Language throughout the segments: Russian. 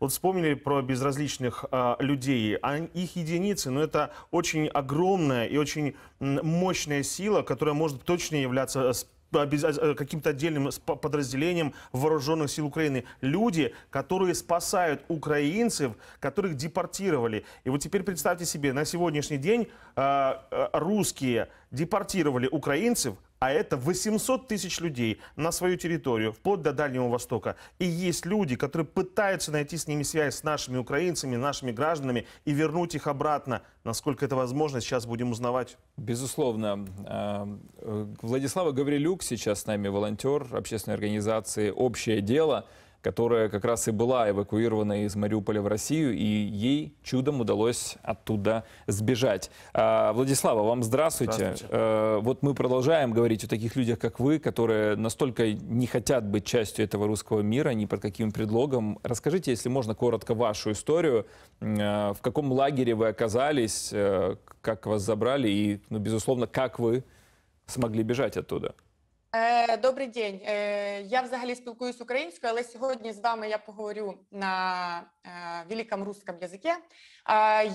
Вот вспомнили про безразличных э, людей. А их единицы, но ну, это очень огромная и очень мощная сила, которая может точно являться э, э, каким-то отдельным подразделением вооруженных сил Украины. Люди, которые спасают украинцев, которых депортировали. И вот теперь представьте себе, на сегодняшний день а, э, русские депортировали украинцев, а это 800 тысяч людей на свою территорию, вплоть до Дальнего Востока. И есть люди, которые пытаются найти с ними связь, с нашими украинцами, нашими гражданами, и вернуть их обратно. Насколько это возможно, сейчас будем узнавать. Безусловно. Э, э, Владислава Гаврилюк сейчас с нами волонтер общественной организации «Общее дело» которая как раз и была эвакуирована из Мариуполя в Россию, и ей чудом удалось оттуда сбежать. А, Владислава, вам здравствуйте. здравствуйте. Э, вот мы продолжаем говорить о таких людях, как вы, которые настолько не хотят быть частью этого русского мира, ни под каким предлогом. Расскажите, если можно, коротко вашу историю. Э, в каком лагере вы оказались, э, как вас забрали и, ну, безусловно, как вы смогли бежать оттуда? Добрий день. Я взагалі спілкуюсь українською, але сьогодні з вами я поговорю на великому русском языке.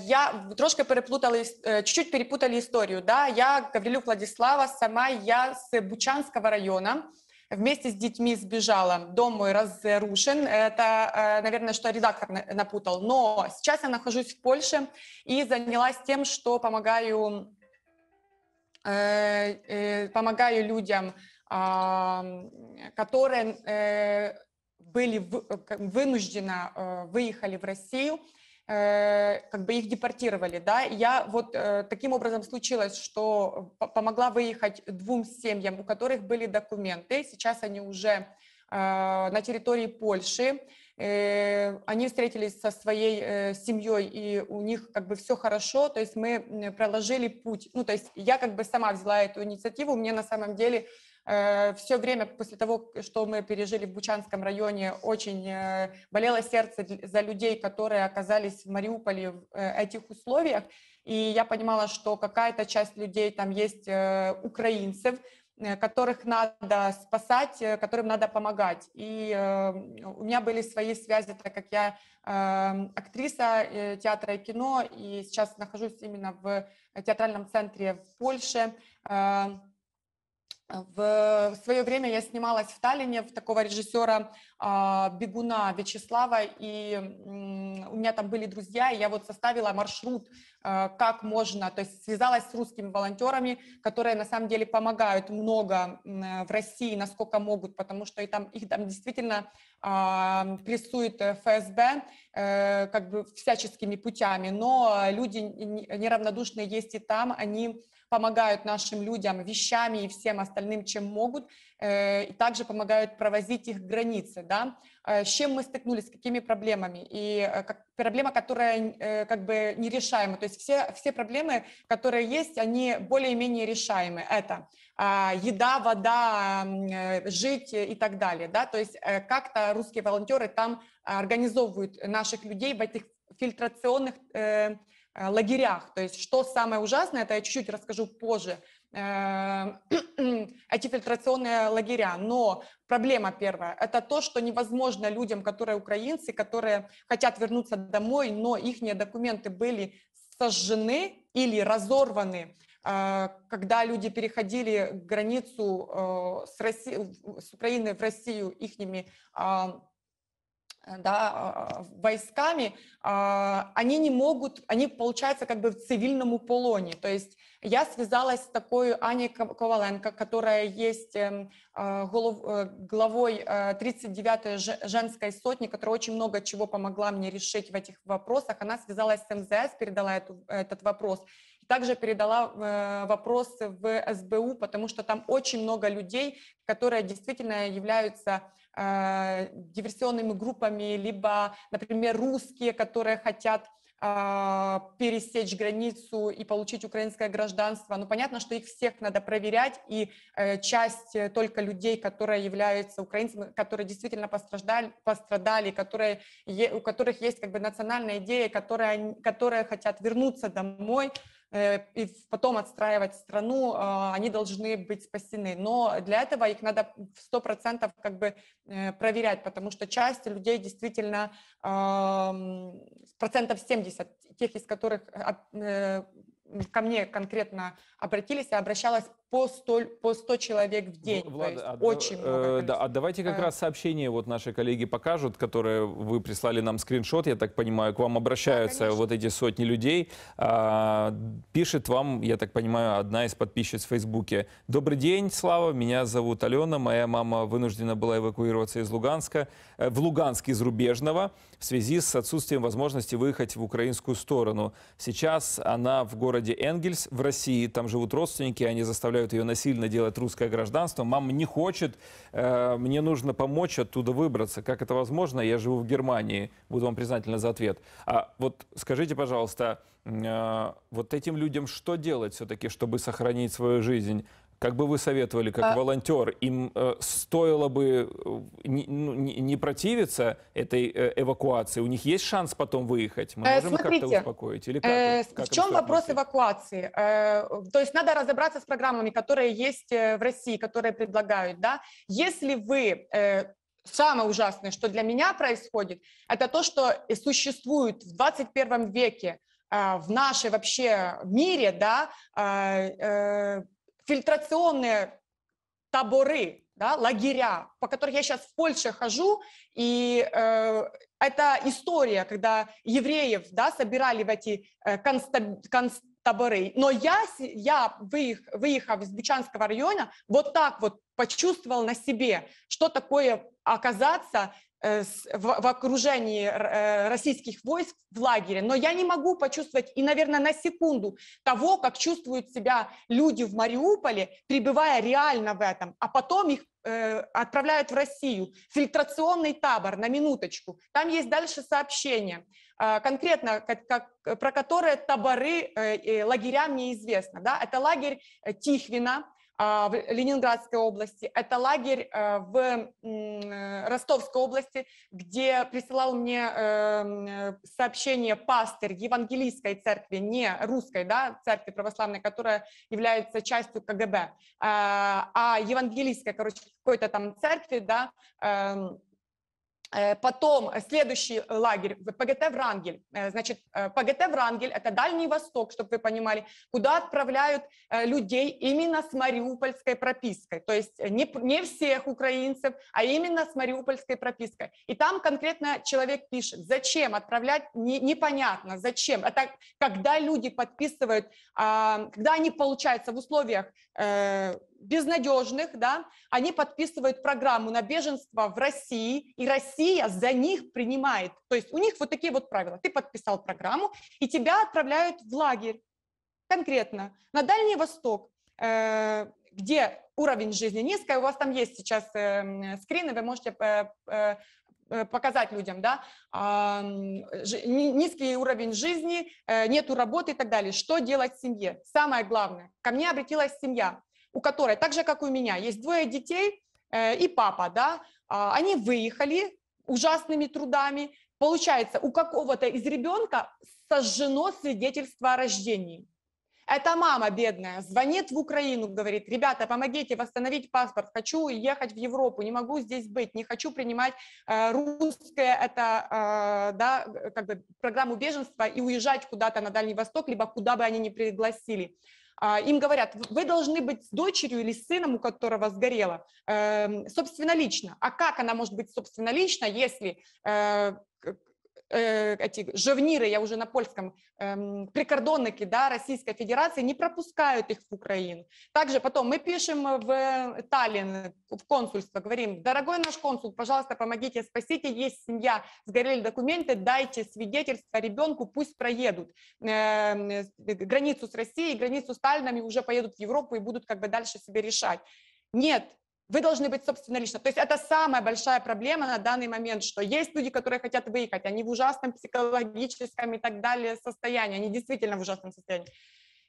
Я трошки переплутала, чуть-чуть перепутали историю. Да? Я Гаврилю Владислава, сама я с Бучанского района. Вместе с детьми сбежала. Дом мой разрушен. Это, э, наверное, что редактор напутал. Но сейчас я нахожусь в Польше и занялась тем, что помогаю, э, э, помогаю людям а, которые э, были вынуждены э, выехали в Россию, э, как бы их депортировали, да, я вот таким образом случилось, что помогла выехать двум семьям, у которых были документы, сейчас они уже на территории Польши, они встретились со своей семьей, и у них как бы все хорошо, то есть мы проложили путь, ну, то есть я как бы сама взяла эту инициативу, мне на самом деле Э, Все время после того, что мы пережили в Бучанском районе, очень э, болело сердце за людей, которые оказались в Мариуполе в э, этих условиях. И я понимала, что какая-то часть людей, там есть украинцев, которых надо спасать, которым надо помогать. И у меня были свои связи, так как я эм, актриса театра и кино, и сейчас нахожусь именно в театральном центре в Польше. В свое время я снималась в Таллине в такого режиссера а, Бегуна Вячеслава, и у меня там были друзья, и я вот составила маршрут, а, как можно, то есть связалась с русскими волонтерами, которые на самом деле помогают много в России, насколько могут, потому что и там, их там действительно а, прессует ФСБ э, как бы всяческими путями, но люди неравнодушные есть и там, они помогают нашим людям вещами и всем остальным, чем могут, э, и также помогают провозить их границы, да, э, с чем мы столкнулись, с какими проблемами, и э, как, проблема, которая как бы нерешаема, то есть все, все проблемы, которые есть, они более-менее решаемы, это а, еда, вода, жить и так далее, да, то есть как-то русские волонтеры там организовывают наших людей в этих фильтрационных э, Э, лагерях. То есть что самое ужасное, это я чуть-чуть расскажу позже, эти фильтрационные лагеря. Но проблема первая – это то, что невозможно людям, которые украинцы, которые хотят вернуться домой, но их документы были сожжены или разорваны, э, когда люди переходили границу э, с, России, с Украины в Россию ихними Э, да, э, войсками, а, они не могут, они, получается, как бы в цивильном полоне. То есть я связалась с такой Аней Коваленко, которая есть эм, э, голов, главой 39-й женской сотни, которая очень много чего помогла мне решить в этих вопросах. Она связалась с МЗС, передала эту, этот вопрос. Также передала вопросы в СБУ, потому что там очень много людей, которые действительно являются Э, диверсионными группами, либо, например, русские, которые хотят а, пересечь границу и получить украинское гражданство. Ну, понятно, что их всех надо проверять, и э, часть э, только людей, которые являются украинцами, которые действительно пострадали, пострадали которые, у которых есть как бы национальная идея, которая которые хотят вернуться домой, Э, и потом отстраивать страну, а, они должны быть спасены. Но для этого их надо в сто процентов как бы э, проверять, потому что часть людей действительно процентов 70, тех из которых э, ко мне конкретно обратились, я обращалась по 100, по 100 человек в день. Влада, есть от, а, очень много. Э, да, а давайте как э, раз сообщение вот наши коллеги покажут, которые вы прислали нам скриншот, я так понимаю, к вам обращаются да, вот эти сотни людей. А, пишет вам, я так понимаю, одна из подписчиц в Фейсбуке. Добрый день, Слава, меня зовут Алена, моя мама вынуждена была эвакуироваться из Луганска, э, в Луганск из Рубежного в связи с отсутствием возможности выехать в украинскую сторону. Сейчас она в городе Энгельс в России. Там живут родственники, они заставляют ее насильно делать русское гражданство. Мама не хочет, э, мне нужно помочь оттуда выбраться. Как это возможно? Я живу в Германии. Буду вам признательна за ответ. А вот скажите, пожалуйста, э, вот этим людям что делать все-таки, чтобы сохранить свою жизнь? Как бы вы советовали, как а... волонтер, им э, стоило бы э, не, ну, не, не противиться этой э, эвакуации? У них есть шанс потом выехать? Мы э, можем э, как-то успокоить? Или как, э, как в чем вопрос эвакуации? Э, то есть надо разобраться с программами, которые есть в России, которые предлагают. Да? Если вы э, самое ужасное, что для меня происходит, это то, что существует в 21 веке в нашей вообще мире, да, фильтрационные таборы, да, лагеря, по которым я сейчас в Польше хожу, и э, это история, когда евреев да, собирали в эти э, констаб, констаборы. Но я, я выехав, выехав из Бучанского района, вот так вот почувствовал на себе, что такое оказаться Э, в окружении э, российских войск в лагере, но я не могу почувствовать и, наверное, на секунду того, как чувствуют себя люди в Мариуполе, пребывая реально в этом, а потом их э, отправляют в Россию. Фильтрационный табор, на минуточку. Там есть дальше сообщение, конкретно как, как, про которые таборы, лагерям известно, Да? Это лагерь Тихвина, а, в Ленинградской области, это лагерь э, в Ростовской области, где присылал мне эм, сообщение пастор евангелийской церкви, не русской да, церкви православной, которая является частью КГБ, э, а евангелийской, короче, какой-то там церкви, да, эм, Э, потом следующий э, лагерь, ПГТ Врангель. Э, значит, ПГТ Врангель – это Дальний Восток, чтобы вы понимали, куда отправляют людей именно с мариупольской пропиской. То есть не, не всех украинцев, а именно с мариупольской пропиской. И там конкретно человек пишет, зачем отправлять, не, непонятно, зачем. Это когда люди подписывают, а, когда они, получается, в условиях безнадежных, да, они подписывают программу на беженство в России, и Россия за них принимает. То есть у них вот такие вот правила. Ты подписал программу, и тебя отправляют в лагерь конкретно на Дальний Восток, э, где уровень жизни низкий. У вас там есть сейчас э, скрины, вы можете э, показать людям, да, а, низкий уровень жизни, нету работы и так далее. Что делать в семье? Самое главное, ко мне обратилась семья у которой, так же, как у меня, есть двое детей э, и папа, да, а, они выехали ужасными трудами, получается, у какого-то из ребенка сожжено свидетельство о рождении. Это мама бедная звонит в Украину, говорит, ребята, помогите восстановить паспорт, хочу ехать в Европу, не могу здесь быть, не хочу принимать э, русское, это, э, да, как бы программу беженства и уезжать куда-то на Дальний Восток, либо куда бы они ни пригласили. А, им говорят, вы должны быть с дочерью или с сыном, у которого сгорело, эм, собственно лично. А как она может быть собственно лично, если э, Э, эти жовниры, я уже на польском, э, прикордонники да, Российской Федерации не пропускают их в Украину. Также потом мы пишем в Таллин, в консульство, говорим, дорогой наш консул, пожалуйста, помогите, спасите, есть семья, сгорели документы, дайте свидетельство ребенку, пусть проедут э, границу с Россией, границу с Таллином и уже поедут в Европу и будут как бы дальше себе решать. Нет, вы должны быть собственно лично. То есть это самая большая проблема на данный момент, что есть люди, которые хотят выехать, они в ужасном психологическом и так далее состоянии, они действительно в ужасном состоянии.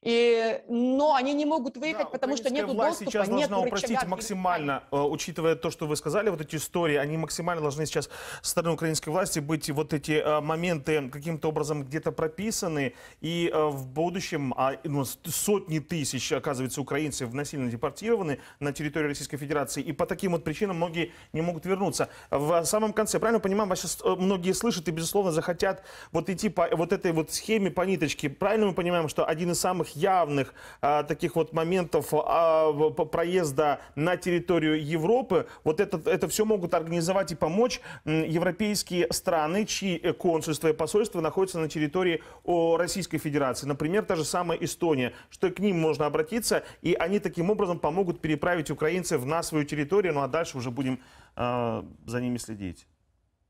И, но они не могут выехать, да, потому что нет доступа, сейчас нет должна упростить максимально, э, учитывая то, что вы сказали, вот эти истории, они максимально должны сейчас со стороны украинской власти быть вот эти а, моменты каким-то образом где-то прописаны, и а, в будущем а, ну, сотни тысяч, оказывается, украинцев насильно депортированы на территорию Российской Федерации, и по таким вот причинам многие не могут вернуться. В самом конце, правильно понимаю, вас сейчас многие слышат и, безусловно, захотят вот идти по вот этой вот схеме, по ниточке. Правильно мы понимаем, что один из самых явных а, таких вот моментов а, проезда на территорию Европы, вот это, это все могут организовать и помочь европейские страны, чьи э, консульства и посольства находятся на территории Российской Федерации. Например, та же самая Эстония, что к ним можно обратиться, и они таким образом помогут переправить украинцев на свою территорию, ну а дальше уже будем э, за ними следить.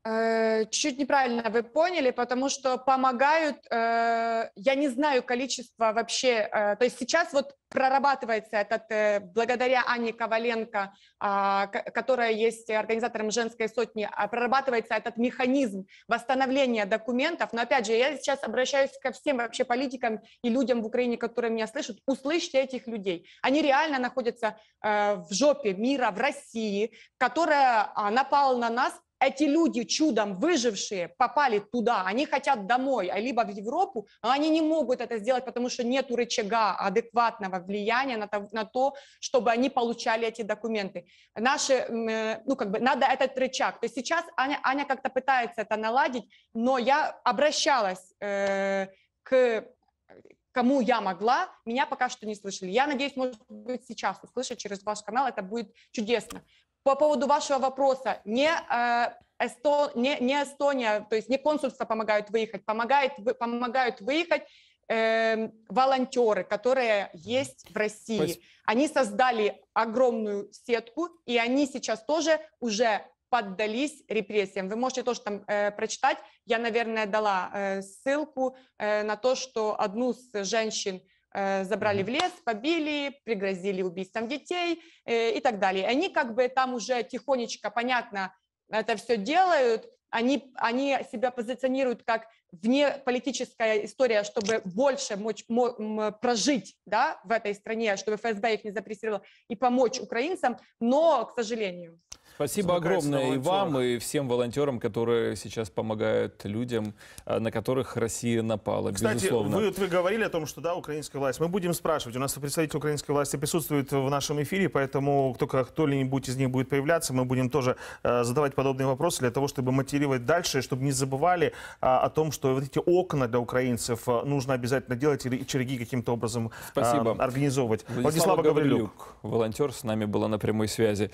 Э, чуть неправильно вы поняли, потому что помогают, э, я не знаю количество вообще, э, то есть сейчас вот прорабатывается этот, благодаря Анне Коваленко, а, которая есть организатором «Женской сотни», а прорабатывается этот механизм восстановления документов, но опять же, я сейчас обращаюсь ко всем вообще политикам и людям в Украине, которые меня слышат, услышьте этих людей. Они реально находятся в жопе мира, в России, которая а, напала на нас эти люди, чудом выжившие, попали туда, они хотят домой, а либо в Европу, а они не могут это сделать, потому что нет рычага адекватного влияния на то, на то, чтобы они получали эти документы. Наши, э, ну, как бы, надо этот рычаг. То есть сейчас Аня, Аня как-то пытается это наладить, но я обращалась э, к кому я могла, меня пока что не слышали. Я надеюсь, может быть, сейчас услышать через ваш канал, это будет чудесно. По поводу вашего вопроса, не, э, Эсто, не, не Эстония, то есть не консульство помогают выехать, помогают помогают выехать э, волонтеры, которые есть в России. Спасибо. Они создали огромную сетку, и они сейчас тоже уже поддались репрессиям. Вы можете тоже там э, прочитать. Я, наверное, дала э, ссылку э, на то, что одну из женщин Э, забрали в лес, побили, пригрозили убийством детей э, и так далее. Они как бы там уже тихонечко, понятно, это все делают, они, они себя позиционируют как вне политическая история, чтобы больше мочь, мо, прожить да, в этой стране, чтобы ФСБ их не запрессировало, и помочь украинцам, но, к сожалению. Спасибо огромное и вам, и всем волонтерам, которые сейчас помогают людям, э, на которых Россия напала, Кстати, безусловно. Вы, вот вы говорили о том, что да, украинская власть. Мы будем спрашивать. У нас представитель украинской власти присутствует в нашем эфире, поэтому только кто-нибудь из них будет появляться, мы будем тоже э, задавать подобные вопросы для того, чтобы мотивировать дальше, чтобы не забывали э, о том, что вот эти окна для украинцев э, нужно обязательно делать или очаги каким-то образом э, Спасибо. А, организовывать. Владислава, Владислава Гаврилюк, волонтер, с нами была на прямой связи.